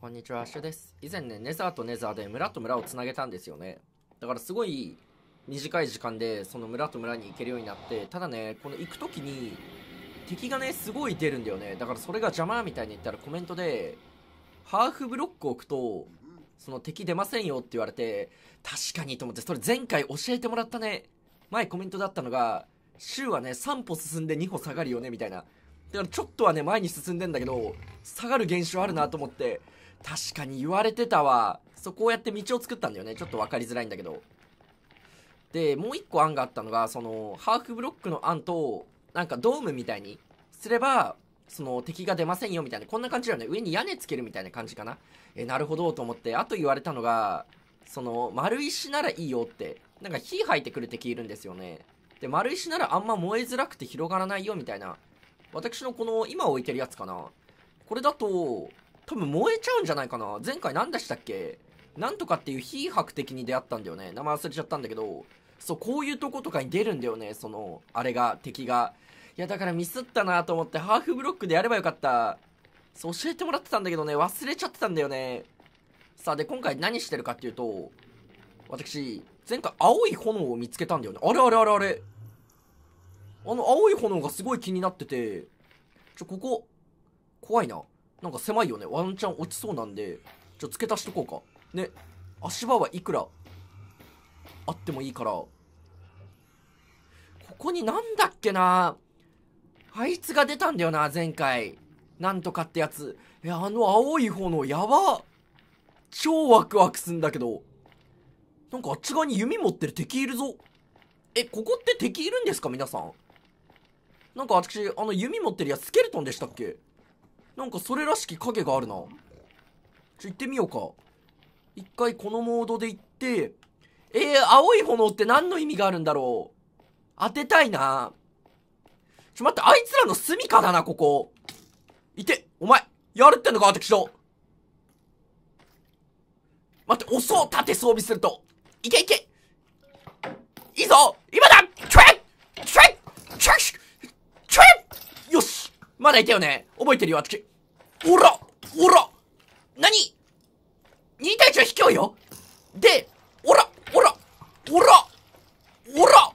こんにちは、アッシュです。以前ね、ネザーとネザーで村と村をつなげたんですよね。だからすごい短い時間でその村と村に行けるようになって、ただね、この行く時に敵がね、すごい出るんだよね。だからそれが邪魔みたいに言ったらコメントで、ハーフブロックを置くと、その敵出ませんよって言われて、確かにと思って、それ前回教えてもらったね。前コメントだったのが、週はね、3歩進んで2歩下がるよね、みたいな。だからちょっとはね、前に進んでんだけど、下がる現象あるなと思って、確かに言われてたわ。そこをやって道を作ったんだよね。ちょっと分かりづらいんだけど。で、もう一個案があったのが、その、ハーフブロックの案と、なんかドームみたいにすれば、その敵が出ませんよみたいな、こんな感じだよね。上に屋根つけるみたいな感じかな。え、なるほどと思って、あと言われたのが、その、丸石ならいいよって、なんか火吐いてくる敵いるんですよね。で、丸石ならあんま燃えづらくて広がらないよみたいな。私のこの、今置いてるやつかな。これだと、多分燃えちゃうんじゃないかな。前回何でしたっけなんとかっていう非白的に出会ったんだよね。名前忘れちゃったんだけど、そう、こういうとことかに出るんだよね、その、あれが、敵が。いや、だからミスったなと思って、ハーフブロックでやればよかった。そう、教えてもらってたんだけどね、忘れちゃってたんだよね。さあ、で、今回何してるかっていうと、私、前回青い炎を見つけたんだよね。あれあれあれあれ。あの青い炎がすごい気になってて、ちょ、ここ、怖いな。なんか狭いよねワンチャン落ちそうなんでちょ付け足しとこうかね足場はいくらあってもいいからここになんだっけなあいつが出たんだよな前回なんとかってやついやあの青い方のやば超ワクワクすんだけどなんかあっち側に弓持ってる敵いるぞえここって敵いるんですか皆さんなんか私あの弓持ってるやつスケルトンでしたっけなんかそれらしき影があるな。ちょ、行ってみようか。一回このモードで行って、えー、青い炎って何の意味があるんだろう。当てたいな。ちょ、待って、あいつらの住みかだな、ここ。いて、お前、やるってんのか、私と。待って、襲う、て装備すると。いけいけいいぞ今だチュッチュッチュッチュッよしまだいたよね覚えてるよ、私。おらおら何 ?2 対1は卑怯よで、おらおらおらおら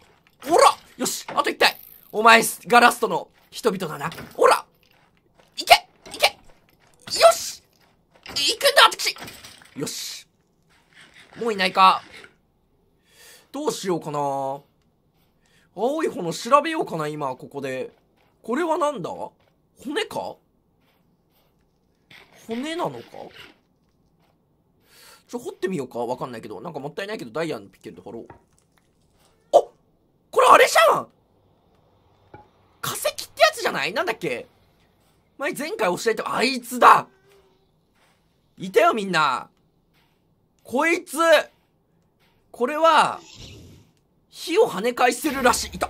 おらよしあと1体お前ガラストの人々だな。おらいけいけよし行くんだ私よしもういないか。どうしようかな青い炎調べようかな、今、ここで。これはなんだ骨か骨なのかちょ、掘ってみようかわかんないけど。なんかもったいないけど、ダイヤのピッケルと掘ろう。おこれあれじゃん化石ってやつじゃないなんだっけ前前回教えて、あいつだいたよみんなこいつこれは、火を跳ね返せるらしい。いた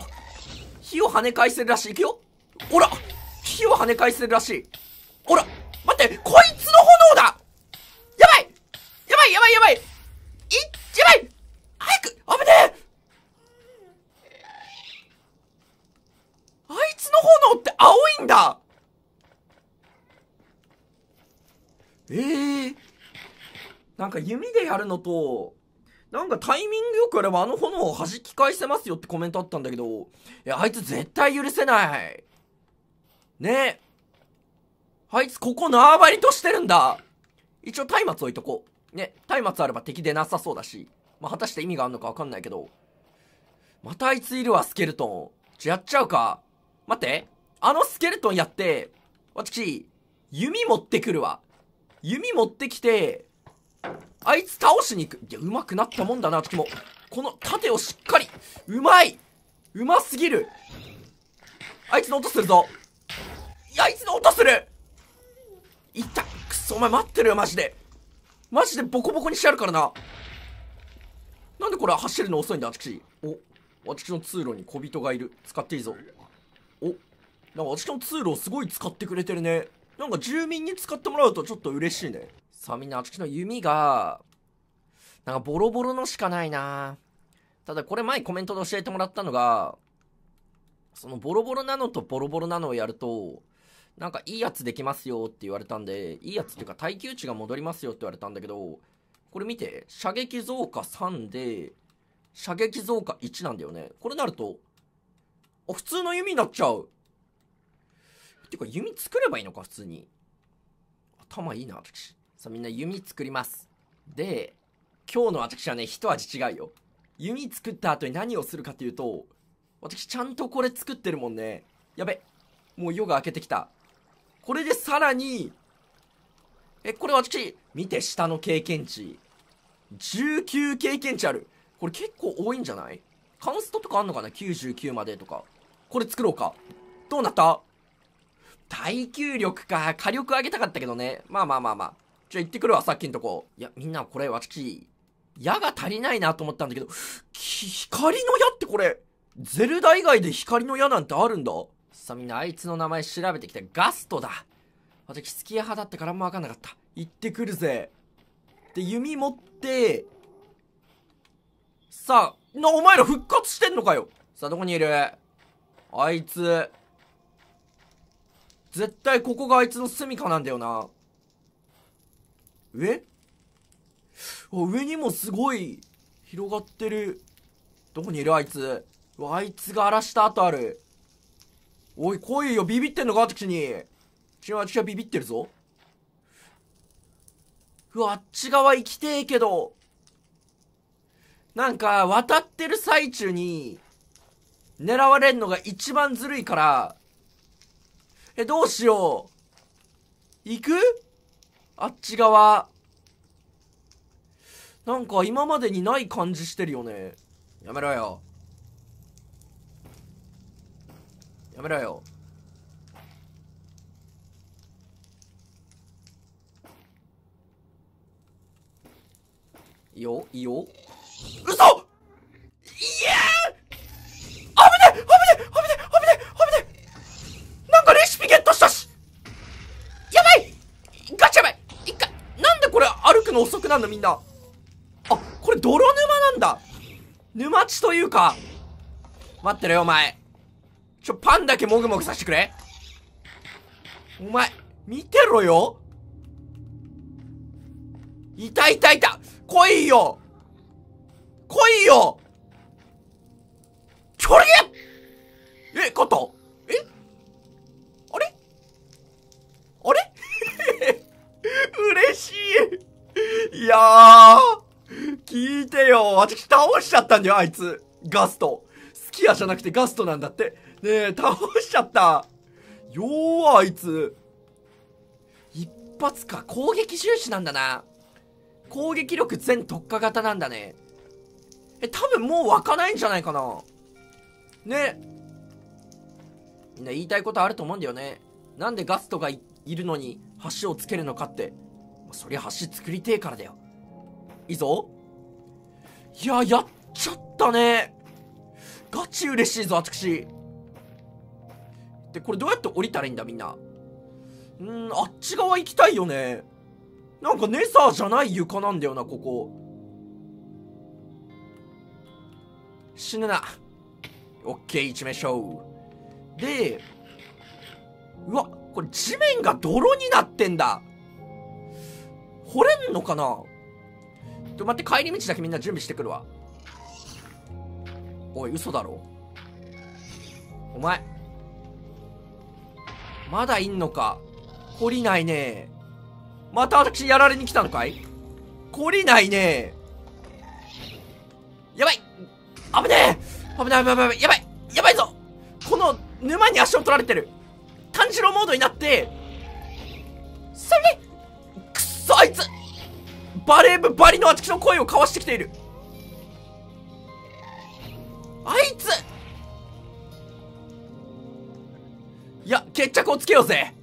火を跳ね返せるらしい。いくよほら火を跳ね返せるらしい。ほら待って、こいつの炎だやばいやばいやばいやばいい、やばい早く危ねえあいつの炎って青いんだええー、なんか弓でやるのと、なんかタイミングよくやればあの炎を弾き返せますよってコメントあったんだけど、いや、あいつ絶対許せない。ね。あいつここ縄張りとしてるんだ一応松明置いとこう。ね、松明あれば敵出なさそうだし。まあ、果たして意味があるのかわかんないけど。またあいついるわ、スケルトン。ちょ、やっちゃうか。待って。あのスケルトンやって、私、弓持ってくるわ。弓持ってきて、あいつ倒しに行く。いや、上手くなったもんだな、時も。この盾をしっかり。うまいうますぎる。あいつの音するぞ。いや、あいつの音するいたくそお前待ってるよマジでマジでボコボコにしてやるからななんでこれ走るの遅いんだ私お私の通路に小人がいる使っていいぞおなんか私の通路をすごい使ってくれてるねなんか住民に使ってもらうとちょっと嬉しいねさあみんな私の弓がなんかボロボロのしかないなただこれ前コメントで教えてもらったのがそのボロボロなのとボロボロなのをやるとなんかいいやつできますよって言われたんで、いいやつっていうか耐久値が戻りますよって言われたんだけど、これ見て、射撃増加3で、射撃増加1なんだよね。これなると、あ、普通の弓になっちゃう。っていうか弓作ればいいのか、普通に。頭いいな、私。さあみんな弓作ります。で、今日の私はね、一味違うよ。弓作った後に何をするかっていうと、私ちゃんとこれ作ってるもんね。やべ、もう夜が明けてきた。これでさらに、え、これ私、見て下の経験値。19経験値ある。これ結構多いんじゃないカンストとかあんのかな ?99 までとか。これ作ろうか。どうなった耐久力か。火力上げたかったけどね。まあまあまあまあ。じゃあ行ってくるわ、さっきんとこ。いや、みんなこれ私、矢が足りないなと思ったんだけど、光の矢ってこれ、ゼルダ以外で光の矢なんてあるんださあみんなあいつの名前調べてきたガストだ私スキヤ派だったからもわ分かんなかった行ってくるぜで弓持ってさあなお前ら復活してんのかよさあどこにいるあいつ絶対ここがあいつの住処なんだよな上上にもすごい広がってるどこにいるあいつあいつが荒らした後あるおい来いよビビってんのかちに私は私はビビってるぞうわあっち側行きてえけどなんか渡ってる最中に狙われんのが一番ずるいからえどうしよう行くあっち側なんか今までにない感じしてるよねやめろよやめろよ。よ、よ。嘘いやーあぶねあぶねあぶねあぶねあぶねなんかレシピゲットしたしやばいガチやばい一回、なんでこれ歩くの遅くなんだみんな。あ、これ泥沼なんだ沼地というか。待ってろよお前。ちょ、パンだけもぐもぐさせてくれ。お前、見てろよ。いたいたいた来いよ来いよちょゃえ、こと。えあれあれ 嬉しいいやー聞いてよ私倒しちゃったんだよ、あいつガスト好きやじゃなくてガストなんだってねえ、倒しちゃった。弱あいつ。一発か。攻撃重視なんだな。攻撃力全特化型なんだね。え、多分もう湧かないんじゃないかな。ね。みんな言いたいことあると思うんだよね。なんでガストがいるのに橋をつけるのかって。そりゃ橋作りてえからだよ。いいぞ。いや、やっちゃったね。ガチ嬉しいぞ、私。。これどうやって降りたらいいんだ、みんな。うん、あっち側行きたいよね。なんかネサーじゃない床なんだよな、ここ。死ぬな。オッケー、一面しょう。で、うわ、これ地面が泥になってんだ。掘れんのかなちょ、待って、帰り道だけみんな準備してくるわ。おい、嘘だろ。お前、まだいんのか。懲りないね。また私やられに来たのかい懲りないね。やばい危ねえ危ない危ない危ないやばいやばいぞこの沼に足を取られてる炭治郎モードになってそれくっそあいつバレー部バリの私の声をかわしてきているあいついや決着をつけようぜ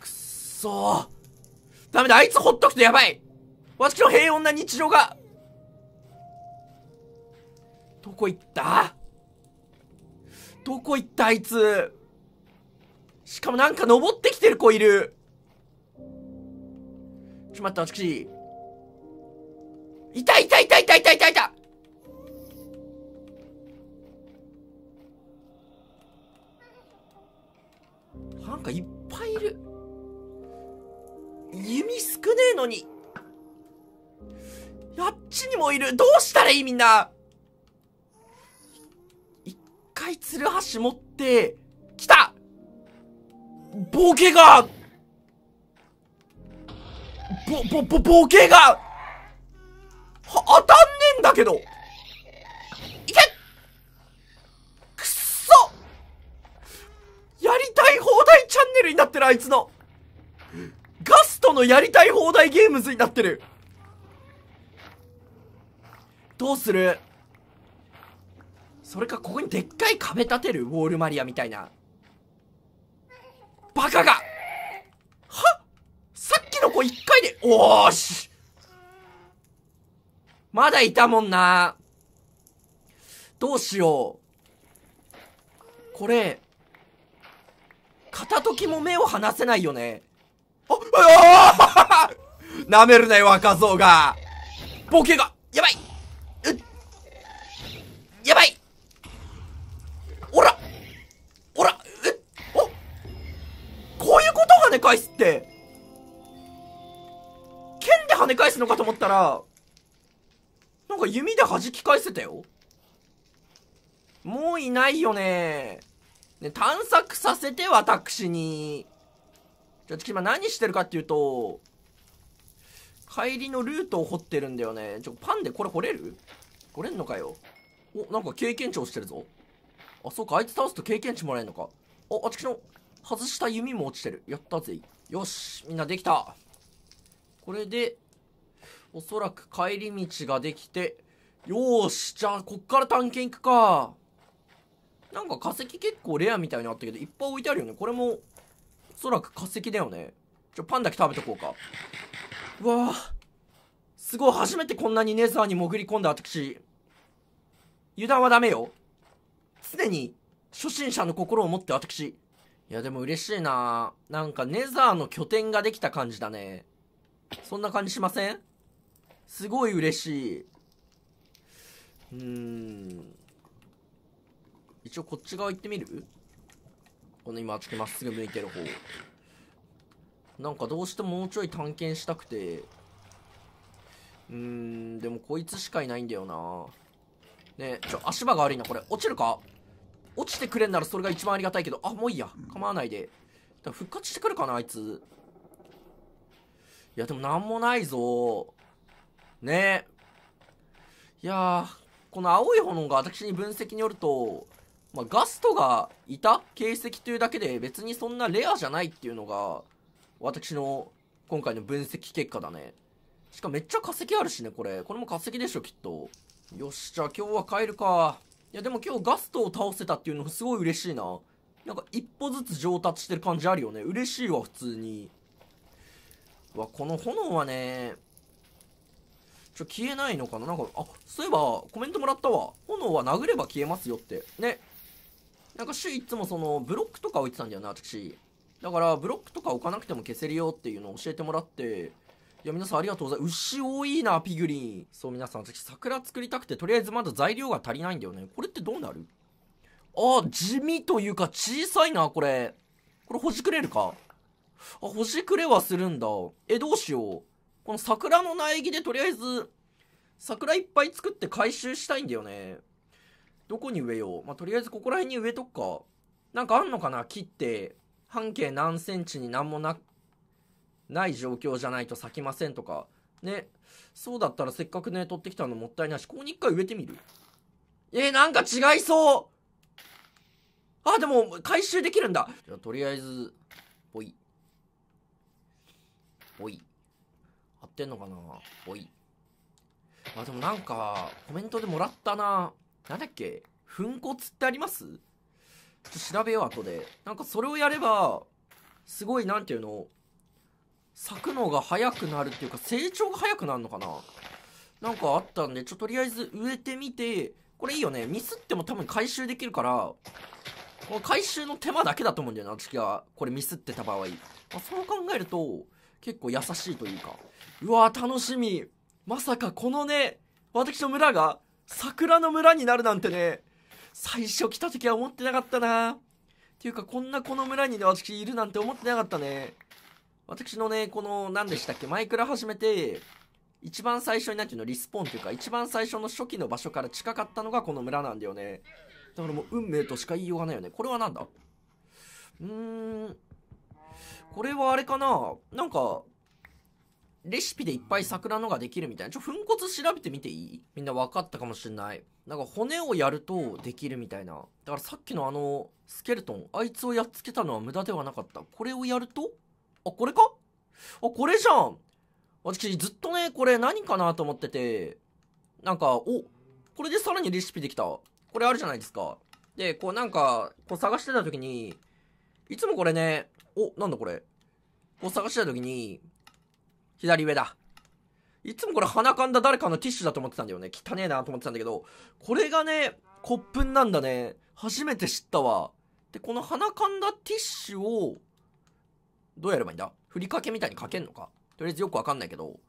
くっそーダメだあいつほっとくとやばい私の平穏な日常がどこ行ったどこ行ったあいつしかもなんか登ってきてる子いるちょっと待って私いたいたいたいたいたいたいたなんかいっぱいいる弓少ねえのにあっちにもいるどうしたらいいみんな一回ツルハシ持って来たボケがぼ、ぼ、ぼ、ボケがは、当たんねえんだけどルになってる、あいつの。ガストのやりたい放題ゲームズになってる。どうするそれか、ここにでっかい壁立てるウォールマリアみたいな。バカがはさっきの子一回で、おーしまだいたもんな。どうしよう。これ、片時も目を離せないよね。あ、ああ 舐めるなよ、若造が。ボケが、やばいやばいおらおらっ。おこういうこと跳ね返すって。剣で跳ね返すのかと思ったら、なんか弓で弾き返せたよ。もういないよねー。ね、探索させて、私に。じゃあ、今何してるかっていうと、帰りのルートを掘ってるんだよね。ちょ、パンでこれ掘れる掘れんのかよ。お、なんか経験値落ちてるぞ。あ、そうか、あいつ倒すと経験値もらえるのか。お、あっの、外した弓も落ちてる。やったぜ。よし、みんなできた。これで、おそらく帰り道ができて、よーし、じゃあ、こっから探検行くか。なんか化石結構レアみたいにあったけど、いっぱい置いてあるよね。これも、おそらく化石だよね。ちょ、パンだけ食べとこうか。うわぁ。すごい、初めてこんなにネザーに潜り込んだ私。油断はダメよ。常に、初心者の心を持って私。いや、でも嬉しいななんかネザーの拠点ができた感じだね。そんな感じしませんすごい嬉しい。うーん。一応こっち側行ってみるこの今あっちまっすぐ向いてる方。なんかどうしてももうちょい探検したくて。うーん、でもこいつしかいないんだよな。ねえ、ちょ、足場が悪いな、これ。落ちるか落ちてくれんならそれが一番ありがたいけど。あ、もういいや。構わないで。復活してくるかな、あいつ。いや、でもなんもないぞ。ねえ。いやー、この青い炎が私に分析によると、まあ、ガストがいた形跡というだけで別にそんなレアじゃないっていうのが私の今回の分析結果だねしかもめっちゃ化石あるしねこれこれも化石でしょきっとよっしゃ今日は帰るかいやでも今日ガストを倒せたっていうのすごい嬉しいななんか一歩ずつ上達してる感じあるよね嬉しいわ普通にわこの炎はねちょ消えないのかななんかあそういえばコメントもらったわ炎は殴れば消えますよってねなんか週いつもそのブロックとか置いてたんだよな私だからブロックとか置かなくても消せるよっていうのを教えてもらっていや皆さんありがとうございます牛多いなピグリンそう皆さん私桜作りたくてとりあえずまだ材料が足りないんだよねこれってどうなるあ地味というか小さいなこれこれほじくれるかあほじくれはするんだえどうしようこの桜の苗木でとりあえず桜いっぱい作って回収したいんだよねどこに植えよう。まあ、とりあえずここら辺に植えとくか。なんかあんのかな木って、半径何センチになんもな、ない状況じゃないと咲きませんとか。ね。そうだったらせっかくね、取ってきたのもったいないし、ここに一回植えてみるえー、なんか違いそうあ、でも、回収できるんだじゃあ、とりあえず、ぽい。ぽい。合ってんのかなぽい。あ、でもなんか、コメントでもらったな。なんだっけ粉骨ってあります調べよう、後で。なんかそれをやれば、すごい、なんていうの、咲くのが早くなるっていうか、成長が早くなるのかななんかあったんで、ちょ、とりあえず植えてみて、これいいよね。ミスっても多分回収できるから、この回収の手間だけだと思うんだよな、私が。これミスってた場合。まあ、そう考えると、結構優しいというか。うわ楽しみ。まさかこのね、私の村が桜の村になるなんてね、最初来た時は思ってなかったな。っていうか、こんなこの村にね、私いるなんて思ってなかったね。私のね、この、何でしたっけ、マイクラ始めて、一番最初に、なていうの、リスポーンというか、一番最初の初期の場所から近かったのがこの村なんだよね。だからもう、運命としか言いようがないよね。これは何だうーん。これはあれかななんか、レシピでいっぱい桜のができるみたいな。ちょ、粉骨調べてみていいみんな分かったかもしんない。なんか骨をやるとできるみたいな。だからさっきのあの、スケルトン、あいつをやっつけたのは無駄ではなかった。これをやるとあ、これかあ、これじゃん私ずっとね、これ何かなと思ってて、なんか、お、これでさらにレシピできた。これあるじゃないですか。で、こうなんか、こう探してた時に、いつもこれね、お、なんだこれ。こう探してた時に、左上だ。いつもこれ鼻かんだ誰かのティッシュだと思ってたんだよね。汚ねえなと思ってたんだけど、これがね、骨粉なんだね。初めて知ったわ。で、この鼻かんだティッシュを、どうやればいいんだふりかけみたいにかけんのかとりあえずよくわかんないけど。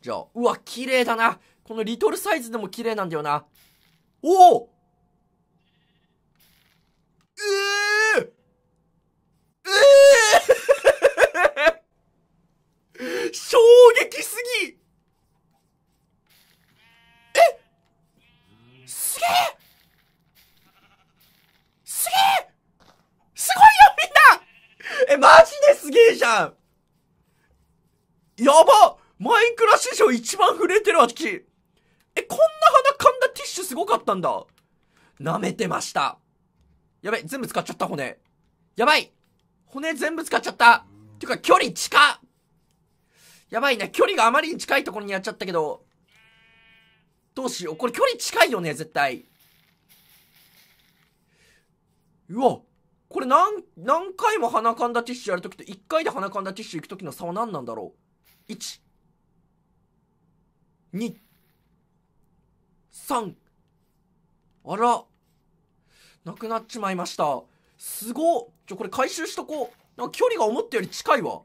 じゃあ、うわ、綺麗だなこのリトルサイズでも綺麗なんだよな。おおええー、ええ やばマインクラ史上一番震えてる私。え、こんな鼻噛んだティッシュすごかったんだ。舐めてました。やべ、全部使っちゃった、骨。やばい骨全部使っちゃったていうか、距離近やばいな、距離があまりに近いところにやっちゃったけど。どうしよう。これ距離近いよね、絶対。うわこれ何、何回も鼻かんだティッシュやるときと一回で鼻かんだティッシュ行くときの差は何なんだろう ?1、2、3。あら。なくなっちまいました。すごちょ、これ回収しとこう。なんか距離が思ったより近いわ。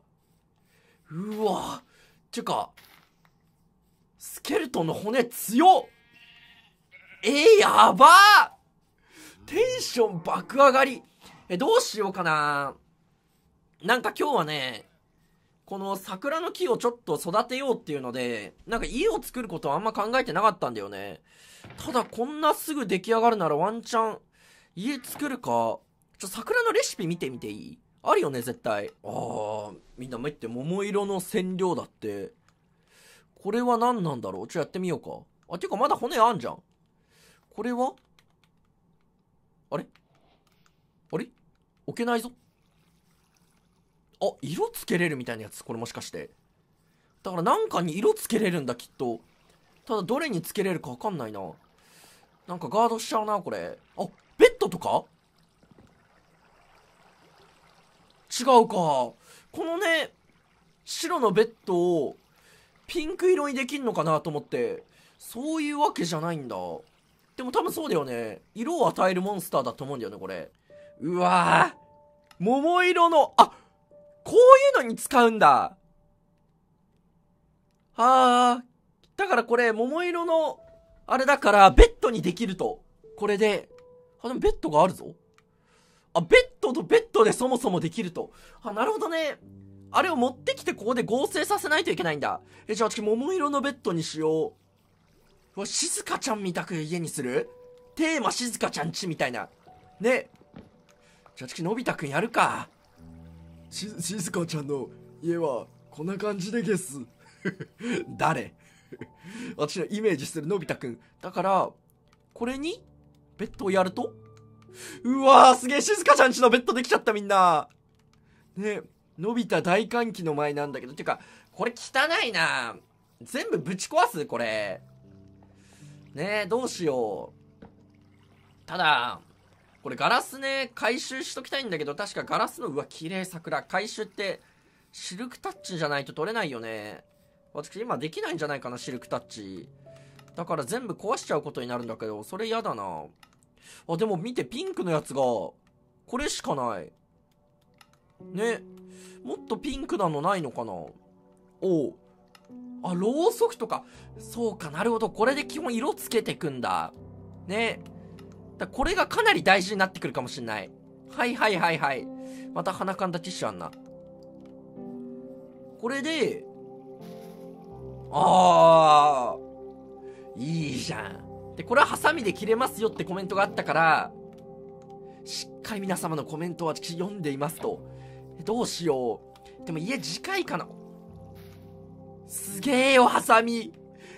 うわてか、スケルトンの骨強っえー、やばーテンション爆上がりえ、どうしようかな。なんか今日はね、この桜の木をちょっと育てようっていうので、なんか家を作ることはあんま考えてなかったんだよね。ただこんなすぐ出来上がるならワンチャン、家作るか。ちょ、桜のレシピ見てみていいあるよね、絶対。あー、みんなめって桃色の染料だって。これは何なんだろうちょ、やってみようか。あ、てかまだ骨あんじゃん。これはあれあれ置けないぞ。あ、色つけれるみたいなやつこれもしかして。だからなんかに色つけれるんだ、きっと。ただどれにつけれるかわかんないな。なんかガードしちゃうな、これ。あ、ベッドとか違うか。このね、白のベッドをピンク色にできんのかなと思って。そういうわけじゃないんだ。でも多分そうだよね。色を与えるモンスターだと思うんだよね、これ。うわぁ。桃色の、あ、こういうのに使うんだ。あー。だからこれ、桃色の、あれだから、ベッドにできると。これで。あ、でもベッドがあるぞ。あ、ベッドとベッドでそもそもできると。あ、なるほどね。あれを持ってきてここで合成させないといけないんだ。え、じゃあ私、桃色のベッドにしよう。うわ、静かちゃんみたく家にするテーマ静かちゃんちみたいな。ね。じゃあ次のび太くんやるかしずかちゃんの家はこんな感じでゲス誰私のイメージするのび太くんだからこれにベッドをやるとうわーすげえ静香ちゃんちのベッドできちゃったみんなねのび太大歓喜の前なんだけどてかこれ汚いな全部ぶち壊すこれねえどうしようただこれガラスね、回収しときたいんだけど、確かガラスの、うわ、綺麗桜。回収って、シルクタッチじゃないと取れないよね。私今できないんじゃないかな、シルクタッチ。だから全部壊しちゃうことになるんだけど、それ嫌だな。あ、でも見て、ピンクのやつが、これしかない。ね。もっとピンクなのないのかなおう。あ、ろうそくとか。そうかなるほど。これで基本色つけてくんだ。ね。だこれがかなり大事になってくるかもしんない。はいはいはいはい。また鼻かんだティッシュあんな。これで、あー、いいじゃん。で、これはハサミで切れますよってコメントがあったから、しっかり皆様のコメントは私読んでいますと。どうしよう。でも家近いかな。すげえよ、ハサミ。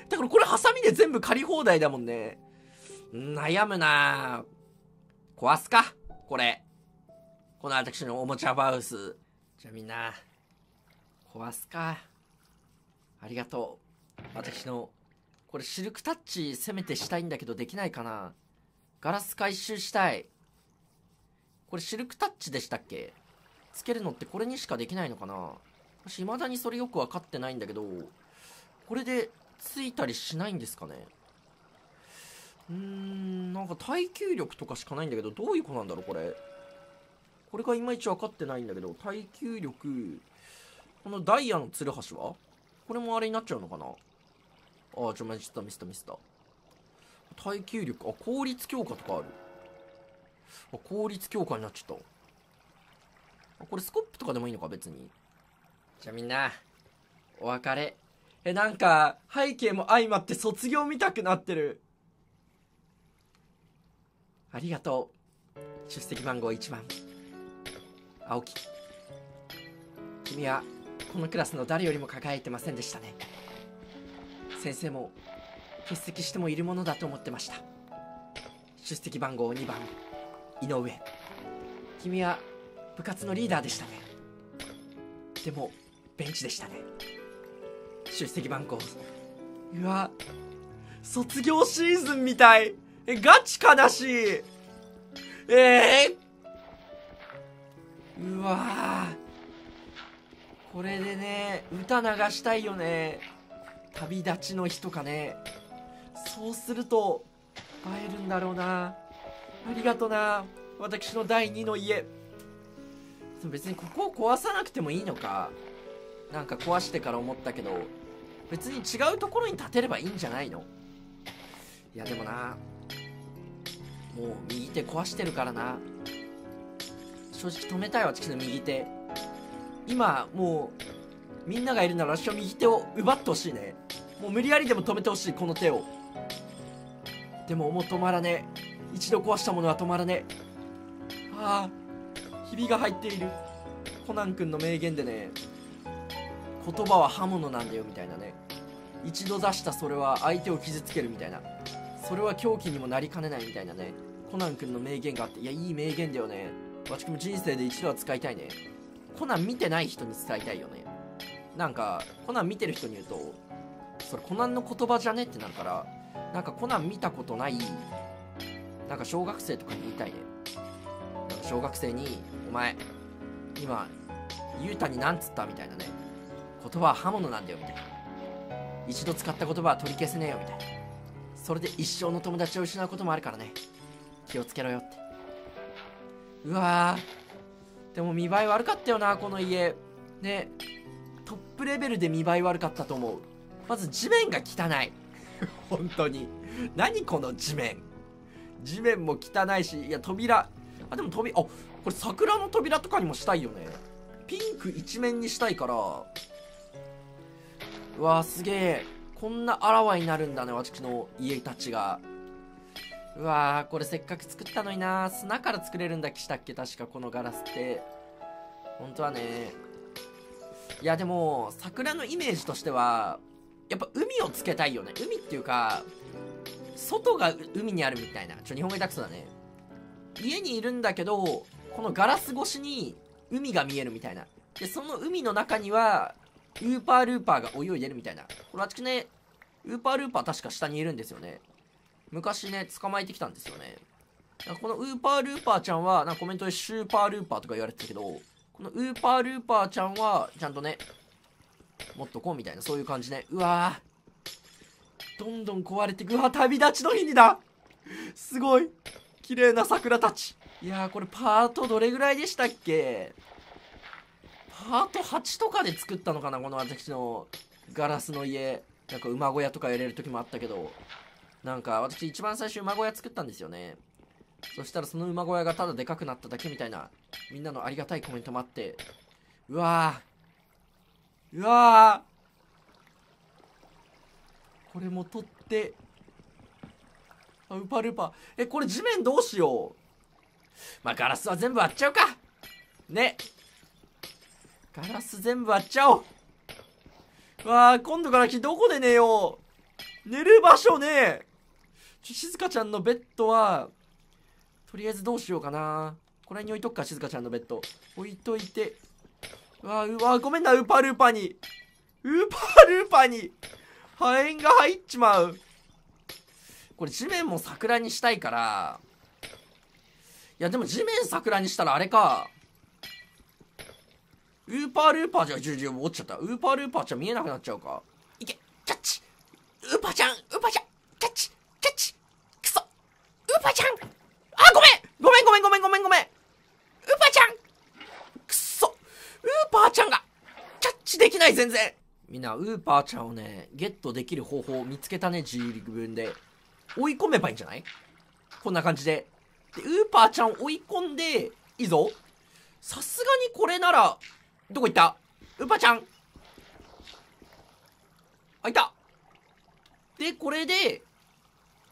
だからこれハサミで全部借り放題だもんね。悩むな壊すかこれ。この私のおもちゃバウス。じゃあみんな、壊すか。ありがとう。私の、これシルクタッチせめてしたいんだけどできないかな。ガラス回収したい。これシルクタッチでしたっけつけるのってこれにしかできないのかな私未だにそれよくわかってないんだけど、これでついたりしないんですかねうんなんか耐久力とかしかないんだけどどういう子なんだろうこれこれがいまいち分かってないんだけど耐久力このダイヤのツルハシはこれもあれになっちゃうのかなああちょミスったミスったミスった耐久力あ効率強化とかあるあ効率強化になっちゃったあこれスコップとかでもいいのか別にじゃあみんなお別れえなんか背景も相まって卒業見たくなってるありがとう。出席番号1番。青木。君は、このクラスの誰よりも輝いてませんでしたね。先生も、欠席してもいるものだと思ってました。出席番号2番。井上。君は、部活のリーダーでしたね。でも、ベンチでしたね。出席番号。うわ、卒業シーズンみたい。え、ガチ悲しい。えー、うわこれでね、歌流したいよね。旅立ちの日とかね。そうすると、会えるんだろうな。ありがとな。私の第2の家。別にここを壊さなくてもいいのか。なんか壊してから思ったけど、別に違うところに建てればいいんじゃないのいやでもな、もう右手壊してるからな正直止めたい私の右手今もうみんながいるなら私は右手を奪ってほしいねもう無理やりでも止めてほしいこの手をでももう止まらねえ一度壊したものは止まらねえああひびが入っているコナン君の名言でね言葉は刃物なんだよみたいなね一度出したそれは相手を傷つけるみたいなそれは狂気にもなりかねないみたいなねコナン君の名言があっていやいい名言だよねわ私も人生で一度は使いたいねコナン見てない人に伝えたいよねなんかコナン見てる人に言うとそれコナンの言葉じゃねってなるからなんかコナン見たことないなんか小学生とかに言いたいね小学生に「お前今ゆうたになんつった?」みたいなね言葉は刃物なんだよみたいな一度使った言葉は取り消せねえよみたいなそれで一生の友達を失うこともあるからね気をつけろよってうわでも見栄え悪かったよなこの家ねトップレベルで見栄え悪かったと思うまず地面が汚い本当に何この地面地面も汚いしいや扉あでも扉あこれ桜の扉とかにもしたいよねピンク一面にしたいからうわすげえこんなあらわになるんだね、私の家たちが。うわー、これせっかく作ったのにな砂から作れるんだっけしたっけ確かこのガラスって。本当はね。いや、でも、桜のイメージとしては、やっぱ海をつけたいよね。海っていうか、外が海にあるみたいな。ちょ、日本語下手くそだね。家にいるんだけど、このガラス越しに海が見えるみたいな。で、その海の中には、ウーパールーパーが泳いでるみたいな。これ私ね、ウーパールーパー確か下にいるんですよね。昔ね、捕まえてきたんですよね。このウーパールーパーちゃんは、なんかコメントでシューパールーパーとか言われてたけど、このウーパールーパーちゃんは、ちゃんとね、持っとこうみたいな、そういう感じね。うわぁ。どんどん壊れてく。うわ、旅立ちの日にだすごい綺麗な桜たち。いやーこれパートどれぐらいでしたっけハート8とかで作ったのかなこの私のガラスの家なんか馬小屋とか入れる時もあったけどなんか私一番最初馬小屋作ったんですよねそしたらその馬小屋がただでかくなっただけみたいなみんなのありがたいコメントもあってうわーうわーこれも取ってあウパルパえこれ地面どうしようまあガラスは全部割っちゃうかねっガラス全部割っちゃおうわあ今度から木どこで寝よう寝る場所ねえ静香ちゃんのベッドはとりあえずどうしようかなこれに置いとくか静香ちゃんのベッド置いといてうわうわごめんなウーパールーパーにウーパールーパーに破片が入っちまうこれ地面も桜にしたいからいやでも地面桜にしたらあれかウーパールーパーじゃ、じゅじゅ、落ちちゃった。ウーパールーパーじゃ見えなくなっちゃうか。いけ、キャッチウーパーちゃん、ウーパーちゃん、キャッチキャッチくそウーパーちゃんあ、ごめんごめんごめんごめんごめんごめんウーパーちゃんくそウーパーちゃんが、キャッチできない全然みんな、ウーパーちゃんをね、ゲットできる方法を見つけたね、G リーグ分で。追い込めばいいんじゃないこんな感じで。で、ウーパーちゃんを追い込んで、いいぞ。さすがにこれなら、どこ行ったウパちゃんあ、いたで、これで、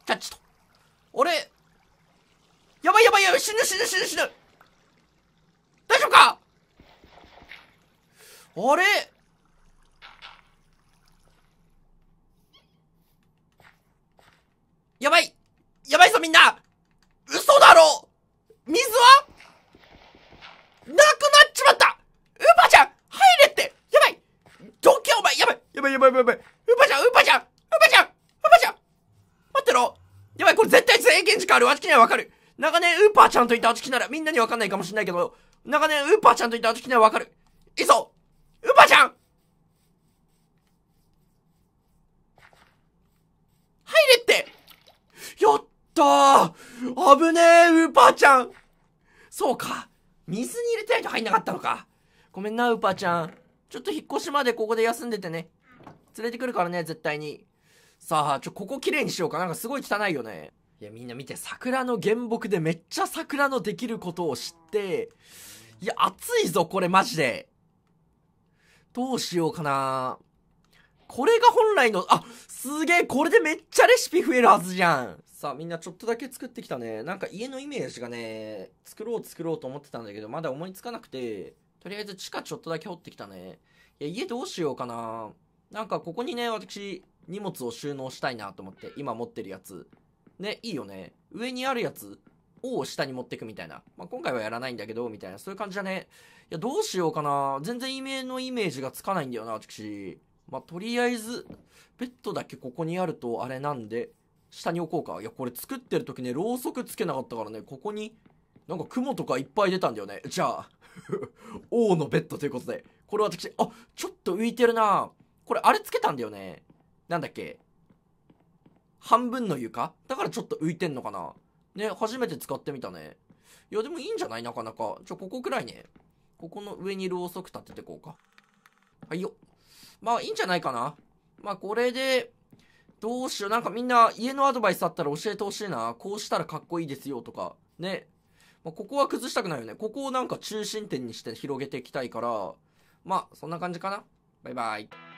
キャッチと。あれやばいやばいやばい死ぬ死ぬ死ぬ死ぬ大丈夫かあれやばいやばいぞみんな嘘だろ水はなくなっちまったやばいやばいやばいやばい。ウーパーちゃんウーパーちゃんウーパーちゃんウーパーちゃん待ってろやばい、これ絶対制限時間ある。あつきにはわかる。長年ウーパーちゃんといたあつきならみんなにわかんないかもしれないけど、長年ウーパーちゃんといたあつきにはわかる。いぞ。ウーパーちゃん入れってやったー危ねえ、ウーパーちゃんそうか。水に入れてないと入んなかったのか。ごめんな、ウーパーちゃん。ちょっと引っ越しまでここで休んでてね。連れてくるからね、絶対に。さあ、ちょ、ここ綺麗にしようか。なんかすごい汚いよね。いや、みんな見て、桜の原木でめっちゃ桜のできることを知って、いや、暑いぞ、これマジで。どうしようかな。これが本来の、あ、すげえ、これでめっちゃレシピ増えるはずじゃん。さあ、みんなちょっとだけ作ってきたね。なんか家のイメージがね、作ろう作ろうと思ってたんだけど、まだ思いつかなくて、とりあえず地下ちょっとだけ掘ってきたね。いや、家どうしようかな。なんかここにね、私、荷物を収納したいなと思って、今持ってるやつ。ね、いいよね。上にあるやつを下に持ってくみたいな。まあ、今回はやらないんだけど、みたいな。そういう感じだね。いや、どうしようかな。全然イメのイメージがつかないんだよな、私。まあ、とりあえず、ベッドだけここにあるとあれなんで、下に置こうか。いや、これ作ってる時ね、ろうそくつけなかったからね、ここに、なんか雲とかいっぱい出たんだよね。じゃあ、王のベッドということで。これ私、あ、ちょっと浮いてるなこれあれつけたんだよね。なんだっけ半分の床だからちょっと浮いてんのかなね、初めて使ってみたね。いや、でもいいんじゃないなかなか。ちょ、ここくらいね。ここの上にろうそく立ててこうか。はいよ。まあ、いいんじゃないかな。まあ、これで、どうしよう。なんかみんな家のアドバイスあったら教えてほしいな。こうしたらかっこいいですよとか。ね。まあ、ここは崩したくないよね。ここをなんか中心点にして広げていきたいから。まあ、そんな感じかな。バイバイ。